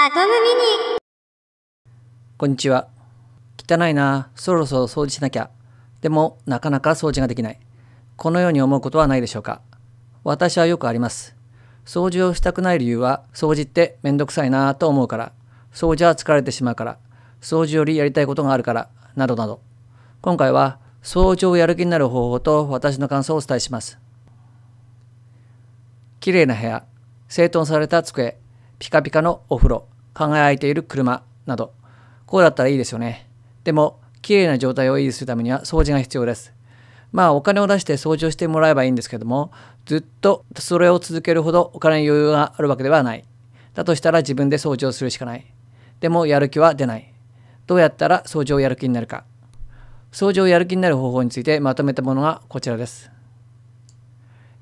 アトムミニこんにちは。汚いな、そろそろ掃除しなきゃ。でも、なかなか掃除ができない。このように思うことはないでしょうか。私はよくあります。掃除をしたくない理由は、掃除ってめんどくさいなと思うから、掃除は疲れてしまうから、掃除よりやりたいことがあるから、などなど。今回は、掃除をやる気になる方法と私の感想をお伝えします。綺麗な部屋、整頓された机、ピカピカのお風呂、輝いている車など、こうだったらいいですよね。でも、綺麗な状態を維持するためには掃除が必要です。まあお金を出して掃除をしてもらえばいいんですけども、ずっとそれを続けるほどお金に余裕があるわけではない。だとしたら自分で掃除をするしかない。でもやる気は出ない。どうやったら掃除をやる気になるか。掃除をやる気になる方法についてまとめたものがこちらです。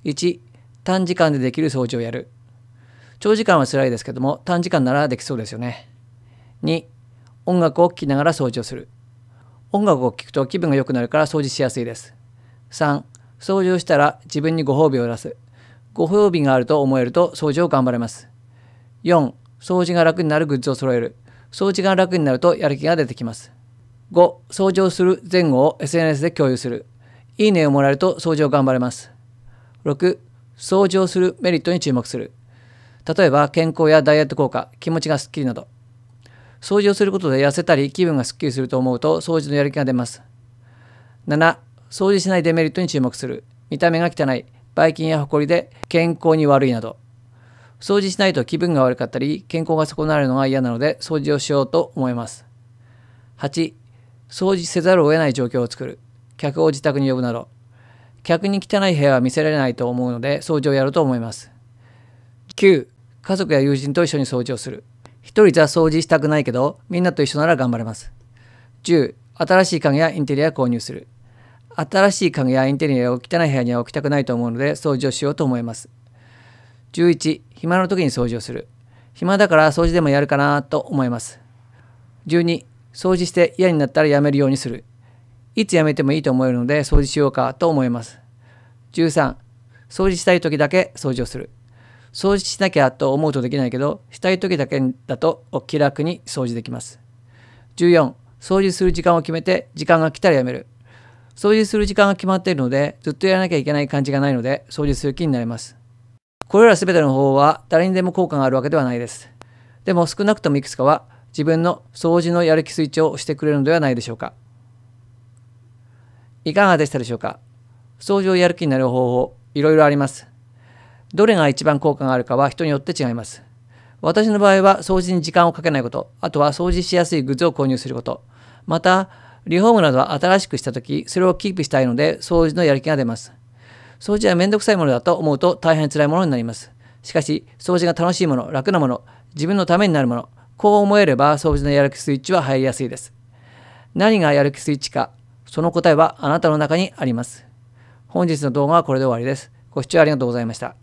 1、短時間でできる掃除をやる。長時間は辛いですけども短時間ならできそうですよね。2音楽を聴きながら掃除をする。音楽を聴くと気分が良くなるから掃除しやすいです。3掃除をしたら自分にご褒美を出す。ご褒美があると思えると掃除を頑張れます。4掃除が楽になるグッズを揃える。掃除が楽になるとやる気が出てきます。5掃除をする前後を SNS で共有する。いいねをもらえると掃除を頑張れます。6掃除をするメリットに注目する。例えば健康やダイエット効果気持ちがすっきりなど掃除をすることで痩せたり気分がすっきりすると思うと掃除のやる気が出ます7掃除しないデメリットに注目する見た目が汚いばい菌やほこりで健康に悪いなど掃除しないと気分が悪かったり健康が損なわれるのが嫌なので掃除をしようと思います8掃除せざるを得ない状況を作る客を自宅に呼ぶなど客に汚い部屋は見せられないと思うので掃除をやると思います9家族や友人と一緒に掃除をする1人じゃ掃除したくないけどみんなと一緒なら頑張れます10新しい家具やインテリア購入する新しい家具やインテリアを汚い部屋には置きたくないと思うので掃除をしようと思います11暇の時に掃除をする暇だから掃除でもやるかなと思います12掃除して嫌になったらやめるようにするいつやめてもいいと思えるので掃除しようかと思います13掃除したい時だけ掃除をする掃除しなきゃと思うとできないけどしたい時だけだと気楽に掃除できます14掃除する時間を決めて時間が来たらやめる掃除する時間が決まっているのでずっとやらなきゃいけない感じがないので掃除する気になりますこれら全ての方法は誰にでも効果があるわけではないですでも少なくともいくつかは自分の掃除のやる気スイッチを押してくれるのではないでしょうかいかがでしたでしょうか掃除をやる気になる方法いろいろありますどれが一番効果があるかは人によって違います。私の場合は掃除に時間をかけないこと、あとは掃除しやすいグッズを購入すること、また、リフォームなどは新しくしたとき、それをキープしたいので、掃除のやる気が出ます。掃除はめんどくさいものだと思うと大変辛いものになります。しかし、掃除が楽しいもの、楽なもの、自分のためになるもの、こう思えれば掃除のやる気スイッチは入りやすいです。何がやる気スイッチか、その答えはあなたの中にあります。本日の動画はこれで終わりです。ご視聴ありがとうございました。